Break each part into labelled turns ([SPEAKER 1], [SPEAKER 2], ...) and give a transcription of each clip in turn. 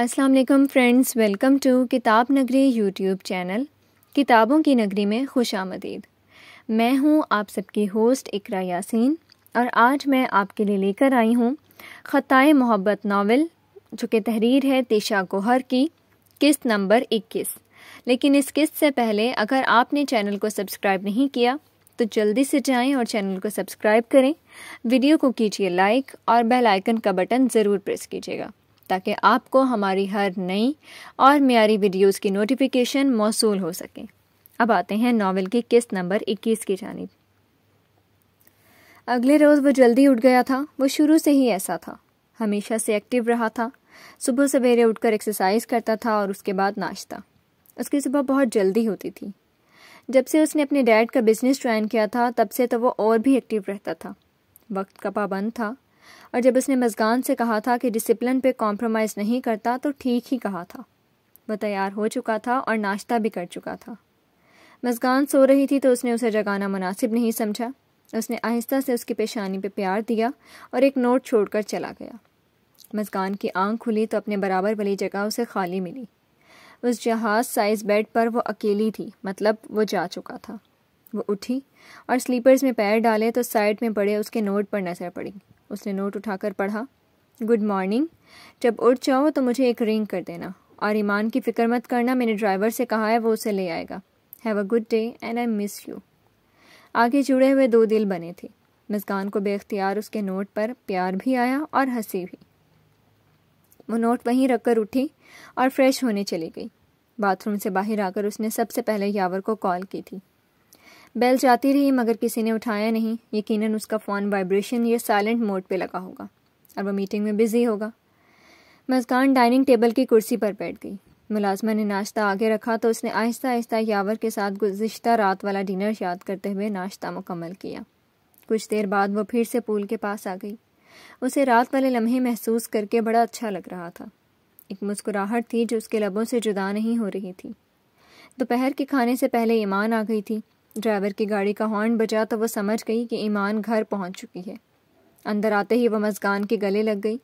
[SPEAKER 1] अस्सलाम वालेकुम friends welcome to किताब नगरी यूट्यूब चैनल किताबों की नगरी में खुश आमदीद मैं हूँ आप सबकी होस्ट इकरा यासीन और आज मैं आपके लिए लेकर आई हूँ ख़ताए मोहब्बत नावल जो कि तहरीर है तेशा गोहर की किस्त नंबर 21 लेकिन इस किस्त से पहले अगर आपने चैनल को सब्सक्राइब नहीं किया तो जल्दी से जाएं और चैनल को सब्सक्राइब करें वीडियो को कीजिए लाइक और बेल आइकन का बटन ज़रूर प्रेस कीजिएगा ताकि आपको हमारी हर नई और मीरी वीडियोज़ की नोटिफिकेशन मौसू हो सके अब आते हैं नावल की किस्त नंबर 21 की जानब अगले रोज़ वो जल्दी उठ गया था वो शुरू से ही ऐसा था हमेशा से एक्टिव रहा था सुबह सवेरे उठकर एक्सरसाइज करता था और उसके बाद नाश्ता उसकी सुबह बहुत जल्दी होती थी जब से उसने अपने डैड का बिजनेस ज्वाइन किया था तब से तो वो और भी एक्टिव रहता था वक्त का पाबंद था और जब उसने मजगान से कहा था कि डिसिप्लिन पे कॉम्प्रोमाइज़ नहीं करता तो ठीक ही कहा था वह तैयार हो चुका था और नाश्ता भी कर चुका था मजगान सो रही थी तो उसने उसे जगाना मुनासिब नहीं समझा उसने आहिस्ता से उसकी पेशानी पे प्यार दिया और एक नोट छोड़कर चला गया मजगान की आंख खुली तो अपने बराबर वाली जगह उसे खाली मिली उस जहाज साइज बेड पर वो अकेली थी मतलब वो जा चुका था वो उठी और स्लीपर्स में पैर डाले तो साइड में पड़े उसके नोट पर नज़र पड़ी उसने नोट उठाकर पढ़ा गुड मॉर्निंग जब उठ जाओ तो मुझे एक रिंग कर देना और ईमान की फ़िक्र मत करना मैंने ड्राइवर से कहा है वो उसे ले आएगा have a good day and I miss you आगे जुड़े हुए दो दिल बने थे मिसगान को बेख्तियार उसके नोट पर प्यार भी आया और हंसी भी वो नोट वहीं रखकर उठी और फ्रेश होने चली गई बाथरूम से बाहर आकर उसने सबसे पहले यावर को कॉल की थी बेल जाती रही मगर किसी ने उठाया नहीं यकीनन उसका फ़ोन वाइब्रेशन या साइलेंट मोड पे लगा होगा और वह मीटिंग में बिज़ी होगा मजकान डाइनिंग टेबल की कुर्सी पर बैठ गई मुलाजमा ने नाश्ता आगे रखा तो उसने आहिस्ता आहिस्ता यावर के साथ गुज्त रात वाला डिनर याद करते हुए नाश्ता मुकम्मल किया कुछ देर बाद वो फिर से पूल के पास आ गई उसे रात वाले लम्हे महसूस करके बड़ा अच्छा लग रहा था एक मुस्कुराहट थी जो उसके लबों से जुदा नहीं हो रही थी दोपहर के खाने से पहले ईमान आ गई थी ड्राइवर की गाड़ी का हॉर्न बजा तो वो समझ गई कि ईमान घर पहुंच चुकी है अंदर आते ही वह मजगान के गले लग गई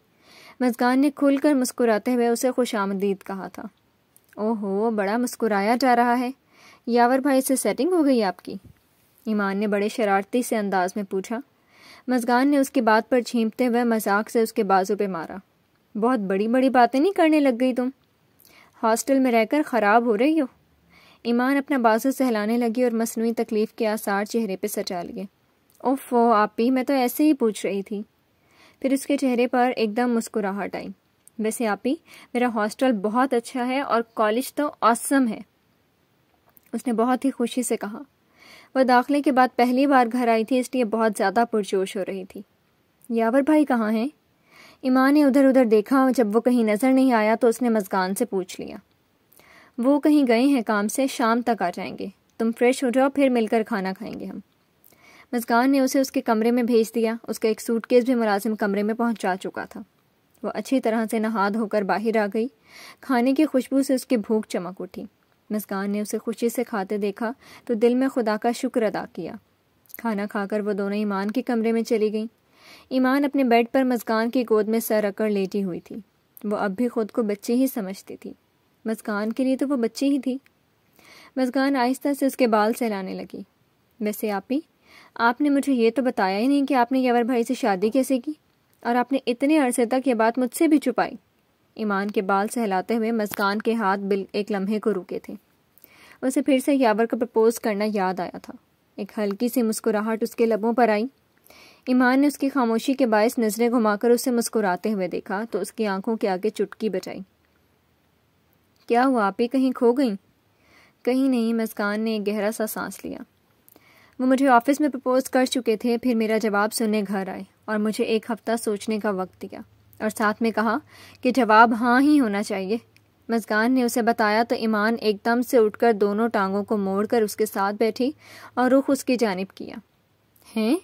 [SPEAKER 1] मजगान ने खुलकर मुस्कुराते हुए उसे खुश आमदीद कहा था ओहो बड़ा मुस्कुराया जा रहा है यावर भाई से सेटिंग हो गई आपकी ईमान ने बड़े शरारती से अंदाज में पूछा मजगान ने उसकी बात पर छींपते हुए मजाक से उसके बाजू पे मारा बहुत बड़ी बड़ी बातें नहीं करने लग गई तुम हॉस्टल में रहकर ख़राब हो रही हो ईमान अपना बाजू सहलाने लगी और मसनू तकलीफ़ के आसार चेहरे पर सजा लिए ओफो आप ही मैं तो ऐसे ही पूछ रही थी फिर उसके चेहरे पर एकदम मुस्कुराहट आई वैसे आप ही मेरा हॉस्टल बहुत अच्छा है और कॉलेज तो औसम है उसने बहुत ही खुशी से कहा वह दाखिले के बाद पहली बार घर आई थी इसलिए बहुत ज़्यादा पुरजोश हो रही थी यावर भाई कहाँ हैं ईमान ने उधर उधर देखा जब वो कहीं नज़र नहीं आया तो उसने मजगान से पूछ लिया वो कहीं गए हैं काम से शाम तक आ जाएंगे तुम फ्रेश हो जाओ फिर मिलकर खाना खाएंगे हम मस्कान ने उसे उसके कमरे में भेज दिया उसका एक सूटकेस भी मुलाजिम कमरे में पहुंचा चुका था वो अच्छी तरह से नहा धोकर बाहर आ गई खाने की खुशबू से उसकी भूख चमक उठी मस्कान ने उसे खुशी से खाते देखा तो दिल में खुदा का शुक्र अदा किया खाना खाकर वो दोनों ईमान के कमरे में चली गईं ईमान अपने बेड पर मस्कान की गोद में सर रखकर लेटी हुई थी वो अब भी खुद को बच्ची ही समझती थी मस्कान के लिए तो वो बच्ची ही थी मस्कान आहिस्ता से उसके बाल सहलाने लगी वैसे आप ही आपने मुझे ये तो बताया ही नहीं कि आपने यावर भाई से शादी कैसे की और आपने इतने अरसे तक ये बात मुझसे भी छुपाई ईमान के बाल सहलाते हुए मस्कान के हाथ बिल एक लम्हे को रुके थे उसे फिर से यावर का प्रपोज करना याद आया था एक हल्की सी मुस्कुराहट उसके लबों पर आई ईमान ने उसकी खामोशी के बायस नज़रें घुमाकर उसे मुस्कुराते हुए देखा तो उसकी आंखों के आगे चुटकी बचाई क्या हुआ आप ही कहीं खो गई कहीं नहीं मस्कान ने एक गहरा सा सांस लिया वो मुझे ऑफिस में प्रपोज कर चुके थे फिर मेरा जवाब सुनने घर आए और मुझे एक हफ्ता सोचने का वक्त दिया और साथ में कहा कि जवाब हाँ ही होना चाहिए मजगान ने उसे बताया तो ईमान एकदम से उठकर दोनों टांगों को मोड़कर उसके साथ बैठी और रुख उसकी जानब किया हैं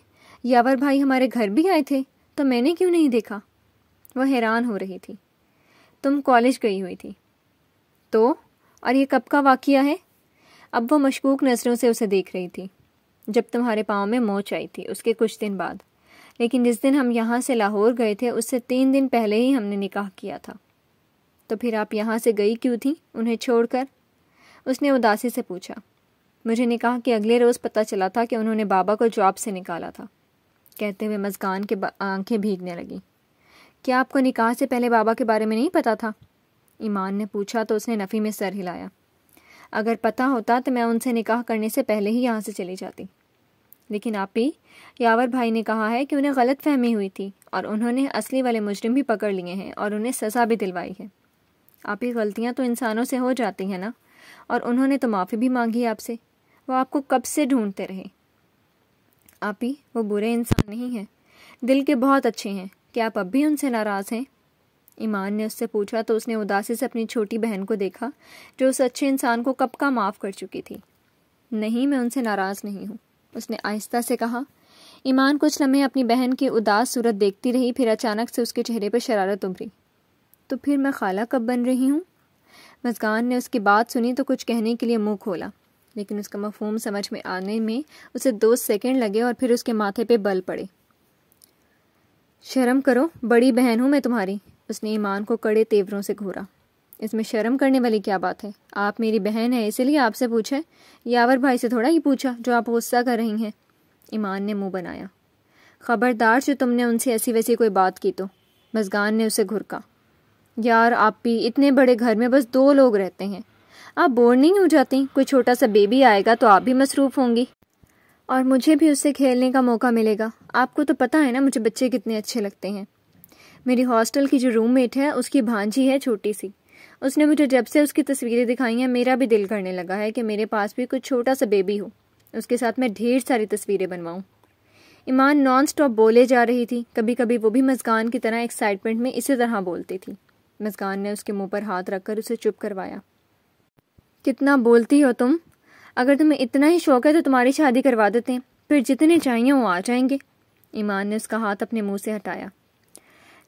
[SPEAKER 1] यावर भाई हमारे घर भी आए थे तो मैंने क्यों नहीं देखा वह हैरान हो रही थी तुम कॉलेज गई हुई थी तो और ये कब का वाक़ है अब वो मशकूक नज़रों से उसे देख रही थी जब तुम्हारे पाँव में मोच आई थी उसके कुछ दिन बाद लेकिन जिस दिन हम यहाँ से लाहौर गए थे उससे तीन दिन पहले ही हमने निकाह किया था तो फिर आप यहाँ से गई क्यों थी उन्हें छोड़कर उसने उदासी से पूछा मुझे निकाह के अगले रोज़ पता चला था कि उन्होंने बाबा को जॉब से निकाला था कहते हुए मजगान के आंखें भीगने लगी क्या आपको निकाह से पहले बाबा के बारे में नहीं पता था ईमान ने पूछा तो उसने नफ़ी में सर हिलाया अगर पता होता तो मैं उनसे निकाह करने से पहले ही यहाँ से चली जाती लेकिन आप ही यावर भाई ने कहा है कि उन्हें गलत फहमी हुई थी और उन्होंने असली वाले मुजरिम भी पकड़ लिए हैं और उन्हें सज़ा भी दिलवाई है आप ही गलतियाँ तो इंसानों से हो जाती हैं ना और उन्होंने तो माफ़ी भी मांगी आपसे वो आपको कब से ढूंढते रहे आप ही वो बुरे इंसान नहीं हैं दिल के बहुत अच्छे हैं क्या आप अब भी उनसे नाराज़ हैं ईमान ने उससे पूछा तो उसने उदासी से अपनी छोटी बहन को देखा जो उस अच्छे इंसान को कब का माफ़ कर चुकी थी नहीं मैं उनसे नाराज़ नहीं हूँ उसने आहिस्ता से कहा ईमान कुछ लम्हे अपनी बहन की उदास सूरत देखती रही फिर अचानक से उसके चेहरे पर शरारत उभरी तो फिर मैं खाला कब बन रही हूँ मजगान ने उसकी बात सुनी तो कुछ कहने के लिए मुंह खोला लेकिन उसका मफहम समझ में आने में उसे दो सेकंड लगे और फिर उसके माथे पे बल पड़े शर्म करो बड़ी बहन हूँ मैं तुम्हारी उसने ईमान को कड़े तेवरों से घूरा इसमें शर्म करने वाली क्या बात है आप मेरी बहन है इसीलिए आपसे पूछे यावर भाई से थोड़ा ही पूछा जो आप गुस्सा कर रही हैं ईमान ने मुंह बनाया खबरदार जो तुमने उनसे ऐसी वैसी कोई बात की तो मजगान ने उसे घुरका यार आप भी इतने बड़े घर में बस दो लोग रहते हैं आप बोर नहीं हो जाती कोई छोटा सा बेबी आएगा तो आप भी मसरूफ़ होंगी और मुझे भी उससे खेलने का मौका मिलेगा आपको तो पता है ना मुझे बच्चे कितने अच्छे लगते हैं मेरी हॉस्टल की जो रूममेट है उसकी भांजी है छोटी सी उसने मुझे जब से उसकी तस्वीरें दिखाई हैं मेरा भी दिल करने लगा है कि मेरे पास भी कुछ छोटा सा बेबी हो उसके साथ मैं ढेर सारी तस्वीरें बनवाऊँ ईमान नॉन स्टॉप बोले जा रही थी कभी कभी वो भी मजगान की तरह एक्साइटमेंट में इसी तरह बोलती थी मजगान ने उसके मुंह पर हाथ रखकर उसे चुप करवाया कितना बोलती हो तुम अगर तुम्हें इतना ही शौक है तो तुम्हारी शादी करवा देते हैं फिर जितने चाहिए वो आ जाएंगे ईमान ने उसका हाथ अपने मुंह से हटाया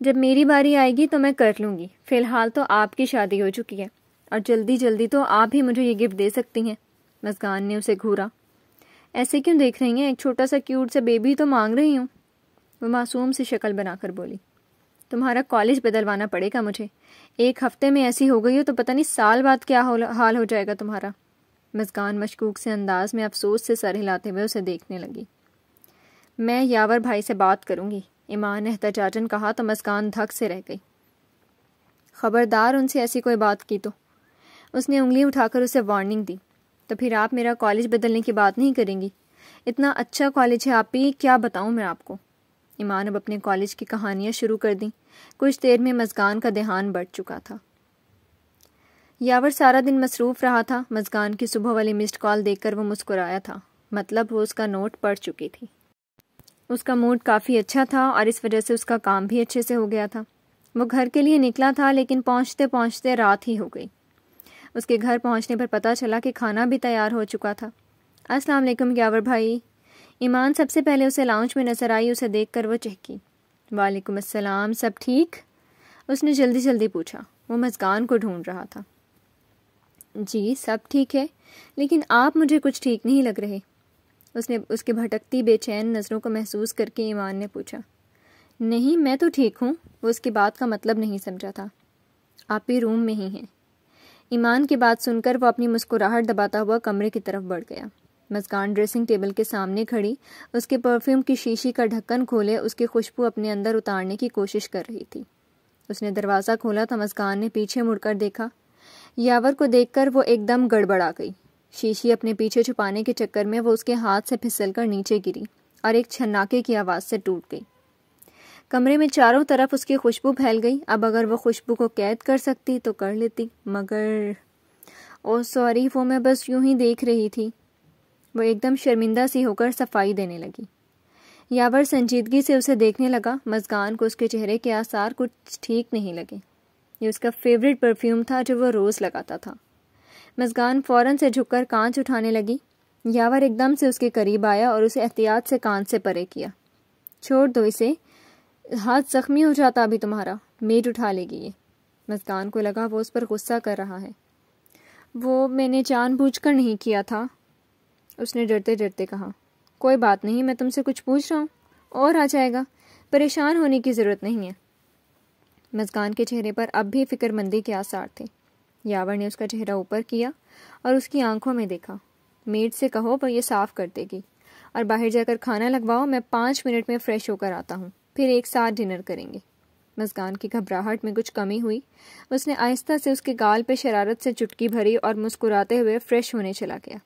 [SPEAKER 1] जब मेरी बारी आएगी तो मैं कर लूंगी फ़िलहाल तो आपकी शादी हो चुकी है और जल्दी जल्दी तो आप ही मुझे ये गिफ्ट दे सकती हैं मजगान ने उसे घूरा ऐसे क्यों देख रही हैं एक छोटा सा क्यूट सा बेबी तो मांग रही हूँ वो मासूम सी शक्ल बनाकर बोली तुम्हारा कॉलेज बदलवाना पड़ेगा मुझे एक हफ्ते में ऐसी हो गई हो तो पता नहीं साल बाद क्या हाल हो जाएगा तुम्हारा मजगान मशकूक से अंदाज में अफसोस से सर हिलाते हुए उसे देखने लगी मैं यावर भाई से बात करूंगी इमान ने एहतजाजन कहा तो मस्कान धक से रह गई खबरदार उनसे ऐसी कोई बात की तो उसने उंगली उठाकर उसे वार्निंग दी तो फिर आप मेरा कॉलेज बदलने की बात नहीं करेंगी इतना अच्छा कॉलेज है आप ही क्या बताऊं मैं आपको ईमान अब अपने कॉलेज की कहानियां शुरू कर दी कुछ देर में मजगान का देहान बढ़ चुका था यावर सारा दिन मसरूफ रहा था मजगान की सुबह वाली मिस्ड कॉल देखकर वो मुस्कुराया था मतलब वो उसका नोट पढ़ चुकी थी उसका मूड काफ़ी अच्छा था और इस वजह से उसका काम भी अच्छे से हो गया था वो घर के लिए निकला था लेकिन पहुँचते पहुँचते रात ही हो गई उसके घर पहुँचने पर पता चला कि खाना भी तैयार हो चुका था अस्सलाम वालेकुम यावर भाई ईमान सबसे पहले उसे लाउंज में नज़र आई उसे देख कर वो चहकी वालेकुम असलम सब ठीक उसने जल्दी जल्दी पूछा वो मजगान को ढूंढ रहा था जी सब ठीक है लेकिन आप मुझे कुछ ठीक नहीं लग रहे उसने उसके भटकती बेचैन नज़रों को महसूस करके ईमान ने पूछा नहीं मैं तो ठीक हूँ वो उसकी बात का मतलब नहीं समझा था आप ही रूम में ही हैं ईमान की बात सुनकर वो अपनी मुस्कुराहट दबाता हुआ कमरे की तरफ बढ़ गया मस्कान ड्रेसिंग टेबल के सामने खड़ी उसके परफ्यूम की शीशी का ढक्कन खोले उसकी खुशबू अपने अंदर उतारने की कोशिश कर रही थी उसने दरवाज़ा खोला तो मस्कान ने पीछे मुड़कर देखा यावर को देखकर वो एकदम गड़बड़ा गई शीशी अपने पीछे छुपाने के चक्कर में वो उसके हाथ से फिसल कर नीचे गिरी और एक छन्नाके की आवाज़ से टूट गई कमरे में चारों तरफ उसकी खुशबू फैल गई अब अगर वो खुशबू को कैद कर सकती तो कर लेती मगर ओ सॉरी वो मैं बस यूं ही देख रही थी वो एकदम शर्मिंदा सी होकर सफाई देने लगी यावर संजीदगी से उसे देखने लगा मजगान को उसके चेहरे के आसार कुछ ठीक नहीं लगे ये उसका फेवरेट परफ्यूम था जो वो रोज़ लगाता था मजगान फौरन से झुककर कांच उठाने लगी यावर एकदम से उसके करीब आया और उसे एहतियात से कांच से परे किया छोड़ दो इसे हाथ जख्मी हो जाता अभी तुम्हारा मेट उठा लेगी ये मजगान को लगा वो उस पर गुस्सा कर रहा है वो मैंने जानबूझकर नहीं किया था उसने डरते डरते कहा कोई बात नहीं मैं तुमसे कुछ पूछ रहा हूँ और आ जाएगा परेशान होने की ज़रूरत नहीं है मजगान के चेहरे पर अब भी फिक्रमंदी के आसार थे यावर ने उसका चेहरा ऊपर किया और उसकी आंखों में देखा मेड से कहो पर यह साफ कर देगी और बाहर जाकर खाना लगवाओ मैं पाँच मिनट में फ्रेश होकर आता हूँ फिर एक साथ डिनर करेंगे मस्गान की घबराहट में कुछ कमी हुई उसने आहिस्ता से उसके गाल पर शरारत से चुटकी भरी और मुस्कुराते हुए फ्रेश होने चला गया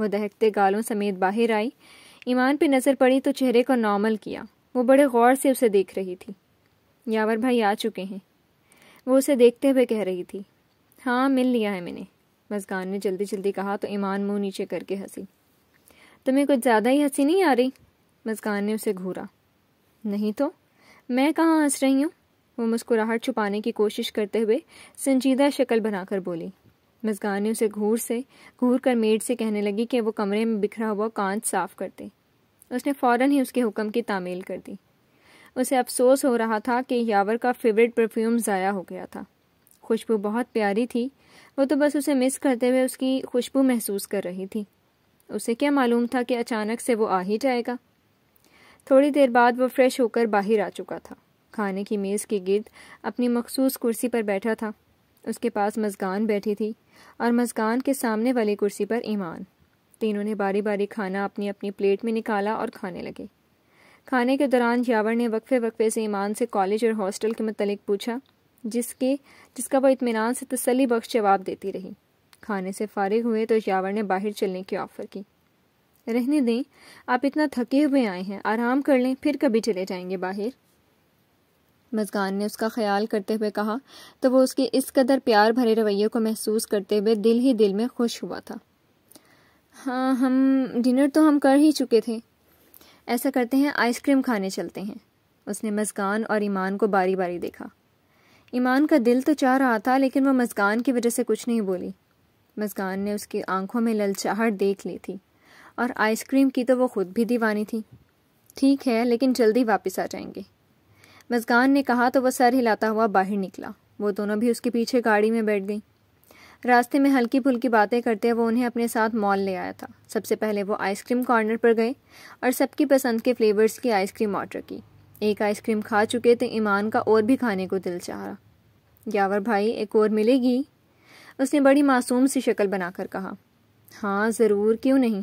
[SPEAKER 1] वो दहकते गालों समेत बाहर आई ईमान पे नज़र पड़ी तो चेहरे को नॉर्मल किया वो बड़े गौर से उसे देख रही थी यावर भाई आ चुके हैं वो उसे देखते हुए कह रही थी हाँ मिल लिया है मैंने मजगान ने जल्दी जल्दी कहा तो ईमान मुंह नीचे करके हंसी तुम्हें कुछ ज़्यादा ही हंसी नहीं आ रही मजगान ने उसे घूरा नहीं तो मैं कहाँ हंस रही हूँ वो मुस्कुराहट छुपाने की कोशिश करते हुए संजीदा शक्ल बनाकर बोली मजगान ने उसे घूर से घूर कर मेड से कहने लगी कि वो कमरे में बिखरा हुआ कांच साफ कर दे उसने फौरन ही उसके हुक्म की तामील कर दी उसे अफसोस हो रहा था कि यावर का फेवरेट परफ्यूम ज़ाया हो गया था खुशबू बहुत प्यारी थी वो तो बस उसे मिस करते हुए उसकी खुशबू महसूस कर रही थी उसे क्या मालूम था कि अचानक से वो आ ही जाएगा थोड़ी देर बाद वो फ्रेश होकर बाहर आ चुका था खाने की मेज़ के गिर्द अपनी मखसूस कुर्सी पर बैठा था उसके पास मजगान बैठी थी और मजगान के सामने वाली कुर्सी पर ईमान तीनों ने बारी बारी खाना अपनी अपनी प्लेट में निकाला और खाने लगे खाने के दौरान यावर ने वक्फे वक्फे से ईमान से कॉलेज और हॉस्टल के मतलब पूछा जिसके जिसका वह इतमान से तसली बख्श जवाब देती रही खाने से फारिग हुए तो यावर ने बाहर चलने की ऑफर की रहने दें आप इतना थके हुए आए हैं आराम कर लें फिर कभी चले जाएंगे बाहर मजगान ने उसका ख्याल करते हुए कहा तो वो उसके इस कदर प्यार भरे रवैये को महसूस करते हुए दिल ही दिल में खुश हुआ था हाँ हम डिनर तो हम कर ही चुके थे ऐसा करते हैं आइसक्रीम खाने चलते हैं उसने मजगान और ईमान को बारी बारी देखा ईमान का दिल तो चाह रहा था लेकिन वह मस्कान की वजह से कुछ नहीं बोली मस्कान ने उसकी आंखों में ललचाहट देख ली थी और आइसक्रीम की तो वो खुद भी दीवानी थी ठीक है लेकिन जल्दी वापस आ जाएंगे मस्कान ने कहा तो वह सर हिलाता हुआ बाहर निकला वो दोनों भी उसके पीछे गाड़ी में बैठ गई रास्ते में हल्की फुल्की बातें करते वो उन्हें अपने साथ मॉल ले आया था सबसे पहले वो आइसक्रीम कॉर्नर पर गए और सबकी पसंद के फ्लेवर्स की आइसक्रीम ऑर्डर की एक आइसक्रीम खा चुके थे तो ईमान का और भी खाने को दिल चाह यावर भाई एक और मिलेगी उसने बड़ी मासूम सी शक्ल बनाकर कहा हाँ ज़रूर क्यों नहीं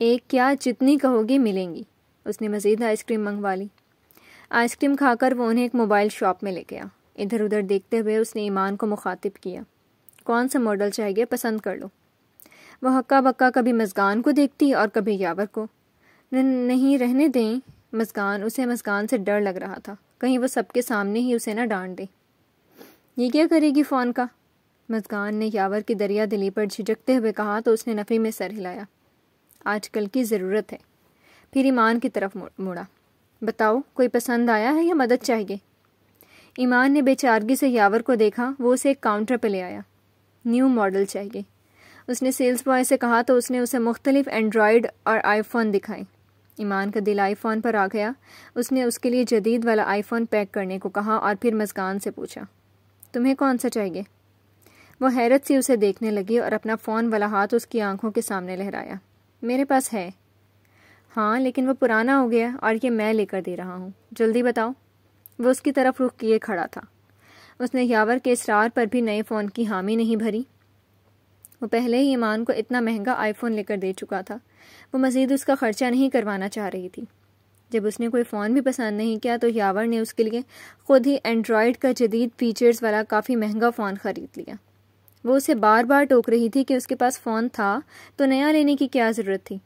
[SPEAKER 1] एक क्या जितनी कहोगे मिलेंगी उसने मज़ीद आइसक्रीम मंगवा ली आइसक्रीम खाकर वो उन्हें एक मोबाइल शॉप में ले गया इधर उधर देखते हुए उसने ईमान को मुखातिब किया कौन सा मॉडल चाहिए पसंद कर लो वह हक्का बक्का कभी मजगान को देखती और कभी यावर को नहीं रहने दें मजगान उसे मजगान से डर लग रहा था कहीं वो सबके सामने ही उसे ना डांट दे ये क्या करेगी फ़ोन का मजगान ने यावर की दरिया दिली पर झिझकते हुए कहा तो उसने नफरी में सर हिलाया आजकल की ज़रूरत है फिर ईमान की तरफ मुड़ा बताओ कोई पसंद आया है या मदद चाहिए ईमान ने बेचारगी से यावर को देखा वो उसे एक काउंटर पर ले आया न्यू मॉडल चाहिए उसने सेल्स बॉय से कहा तो उसने उसे मुख्तलिफ एंड्रॉयड और आईफोन दिखाए ईमान का दिल आईफोन पर आ गया उसने उसके लिए जदीद वाला आईफोन पैक करने को कहा और फिर मजगान से पूछा तुम्हें कौन सा चाहिए वो हैरत से उसे देखने लगी और अपना फ़ोन वाला हाथ उसकी आंखों के सामने लहराया मेरे पास है हाँ लेकिन वो पुराना हो गया और ये मैं लेकर दे रहा हूँ जल्दी बताओ वो उसकी तरफ रुख किए खड़ा था उसने यावर के इसरार पर भी नए फ़ोन की हामी नहीं भरी वो पहले ही ईमान को इतना महंगा आईफोन लेकर दे चुका था वो मज़ीद उसका ख़र्चा नहीं करवाना चाह रही थी जब उसने कोई फ़ोन भी पसंद नहीं किया तो यावर ने उसके लिए ख़ुद ही एंड्रॉयड का जदीद फ़ीचर्स वाला काफ़ी महंगा फ़ोन ख़रीद लिया वो उसे बार बार टोक रही थी कि उसके पास फ़ोन था तो नया लेने की क्या ज़रूरत थी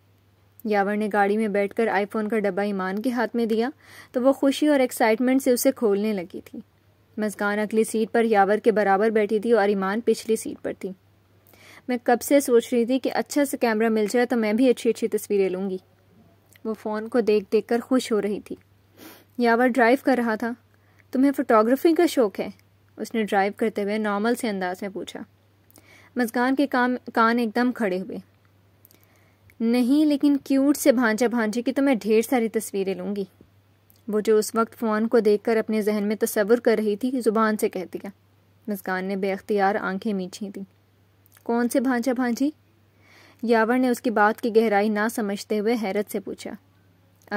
[SPEAKER 1] यावर ने गाड़ी में बैठकर आईफोन का डब्बा ईमान के हाथ में दिया तो वो खुशी और एक्साइटमेंट से उसे खोलने लगी थी मस्कान अगली सीट पर यावर के बराबर बैठी थी और ईमान पिछली सीट पर थी मैं कब से सोच रही थी कि अच्छा सा कैमरा मिल जाए तो मैं भी अच्छी अच्छी तस्वीरें लूँगी वो फ़ोन को देख देख कर खुश हो रही थी यावर ड्राइव कर रहा था तुम्हें फ़ोटोग्राफी का शौक़ है उसने ड्राइव करते हुए नॉर्मल से अंदाज में पूछा मजगान के काम कान एकदम खड़े हुए नहीं लेकिन क्यूट से भांजा भांजे की तो मैं ढेर सारी तस्वीरें लूँगी वो जो उस वक्त फ़ोन को देखकर अपने जहन में तस्वुर कर रही थी ज़ुबान से कह दिया मजगान ने बेख्तियार आंखें मीछी थीं कौन से भांजा भांजी यावर ने उसकी बात की गहराई ना समझते हुए हैरत से पूछा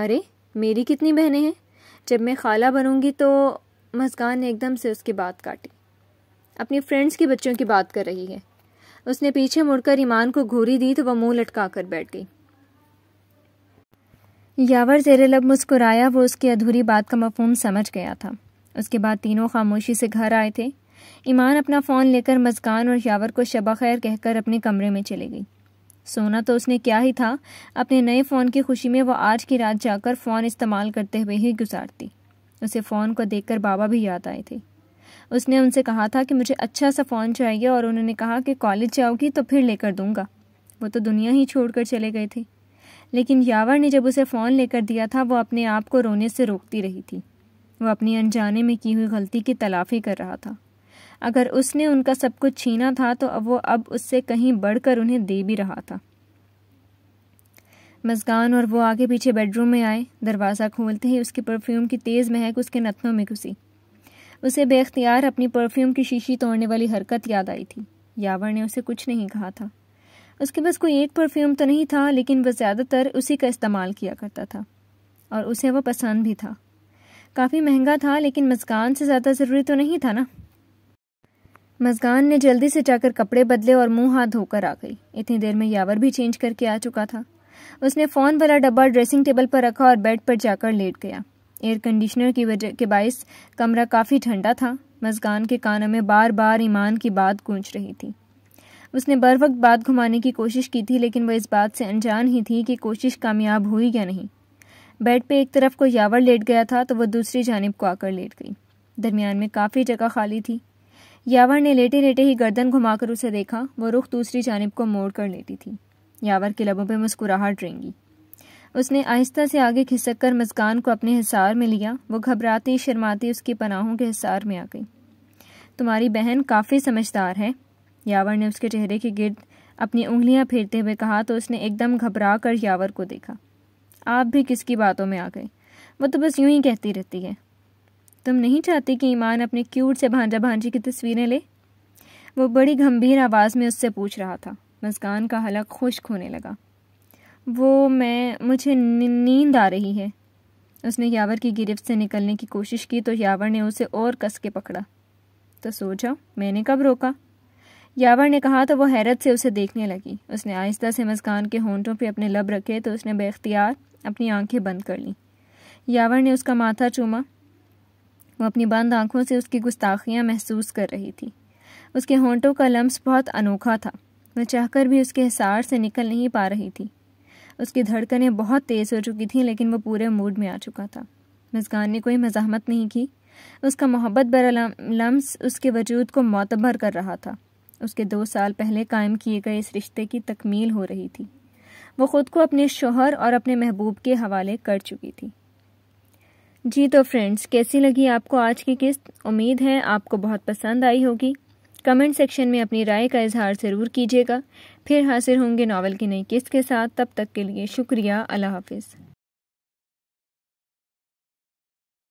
[SPEAKER 1] अरे मेरी कितनी बहनें हैं जब मैं खाला बनूंगी तो मस्कान ने एकदम से उसकी बात काटी अपनी फ्रेंड्स के बच्चों की बात कर रही है उसने पीछे मुड़कर ईमान को घूरी दी तो वह मुंह लटका कर बैठ गई यावर जेरे लब मुस्कुराया वो उसकी अधूरी बात का मफहम समझ गया था उसके बाद तीनों खामोशी से घर आए थे ईमान अपना फ़ोन लेकर मस्कान और यावर को शबा खैर कहकर अपने कमरे में चले गई सोना तो उसने क्या ही था अपने नए फ़ोन की खुशी में वह आज की रात जाकर फ़ोन इस्तेमाल करते हुए ही गुजारती उसे फ़ोन को देखकर बाबा भी याद आए थे उसने उनसे कहा था कि मुझे अच्छा सा फ़ोन चाहिए और उन्होंने कहा कि कॉलेज जाओगी तो फिर लेकर दूंगा वो तो दुनिया ही छोड़कर चले गए थे लेकिन यावर ने जब उसे फ़ोन लेकर दिया था वो अपने आप को रोने से रोकती रही थी वो अपनी अनजाने में की हुई गलती की तलाफ़ी कर रहा था अगर उसने उनका सब कुछ छीना था तो वो अब उससे कहीं बढ़कर उन्हें दे भी रहा था मजगान और वो आगे पीछे बेडरूम में आए दरवाज़ा खोलते ही उसकी परफ्यूम की तेज़ महक उसके नथनों में घुसी उसे बेख्तियार अपनी परफ्यूम की शीशी तोड़ने वाली हरकत याद आई थी यावर ने उसे कुछ नहीं कहा था उसके पास कोई एक परफ्यूम तो नहीं था लेकिन वह ज़्यादातर उसी का इस्तेमाल किया करता था और उसे वह पसंद भी था काफ़ी महंगा था लेकिन मस्कान से ज़्यादा ज़रूरी तो नहीं था ना मजगान ने जल्दी से जाकर कपड़े बदले और मुंह हाथ धोकर आ गई इतनी देर में यावर भी चेंज करके आ चुका था उसने फ़ोन वाला डब्बा ड्रेसिंग टेबल पर रखा और बेड पर जाकर लेट गया एयर कंडीशनर की वजह के बायस कमरा काफ़ी ठंडा था मजगान के कानों में बार बार ईमान की बात गूंज रही थी उसने बर वक्त बात घुमाने की कोशिश की थी लेकिन वह इस बात से अनजान ही थी कि कोशिश कामयाब हुई या नहीं बेड पे एक तरफ को यावर लेट गया था तो वह दूसरी जानब को आकर लेट गई दरमियान में काफ़ी जगह खाली थी यावर ने लेटे लेटे ही गर्दन घुमाकर उसे देखा वो रुख दूसरी जानब को मोड़ कर लेती थी यावर के लबों पर मुस्कुराहट रेंगी उसने आहिस्ता से आगे खिसक कर मस्कान को अपने हिसार में लिया वो घबराती शर्माती उसकी पनाहों के हिसार में आ गई तुम्हारी बहन काफ़ी समझदार है यावर ने उसके चेहरे के गिर्द अपनी उंगलियां फेरते हुए कहा तो उसने एकदम घबरा कर यावर को देखा आप भी किसकी बातों में आ गए वो तो बस यूं ही कहती रहती है तुम नहीं चाहते कि ईमान अपने क्यूट से भांजा भांजी की तस्वीरें ले वो बड़ी गंभीर आवाज़ में उससे पूछ रहा था मस्कान का हलक खुश्क होने लगा वो मैं मुझे नींद आ रही है उसने यावर की गिरफ्त से निकलने की कोशिश की तो यावर ने उसे और कस के पकड़ा तो सोचा मैंने कब रोका यावर ने कहा तो वो हैरत से उसे देखने लगी उसने आहिस्ता से मस्कान के होंठों पे अपने लब रखे तो उसने बेख्तियार अपनी आंखें बंद कर लीं यावर ने उसका माथा चूमा वो अपनी बंद आंखों से उसकी गुस्ताखियाँ महसूस कर रही थी उसके होंटों का लम्स बहुत अनोखा था वह चाहकर भी उसके हिसार से निकल नहीं पा रही थी उसकी धड़कनें बहुत तेज़ हो चुकी थीं लेकिन वो पूरे मूड में आ चुका था मिसगान ने कोई मजामत नहीं की उसका मोहब्बत बरा लम्स उसके वजूद को मोतबर कर रहा था उसके दो साल पहले कायम किए गए इस रिश्ते की तकमील हो रही थी वो ख़ुद को अपने शोहर और अपने महबूब के हवाले कर चुकी थी जी तो फ्रेंड्स कैसी लगी आपको आज की किस्त उम्मीद है आपको बहुत पसंद आई होगी कमेंट सेक्शन में अपनी राय का इजहार ज़रूर कीजिएगा फिर हाजिर होंगे नावल की नई किस्त के साथ तब तक के लिए शुक्रिया अल्लाह हाफिज़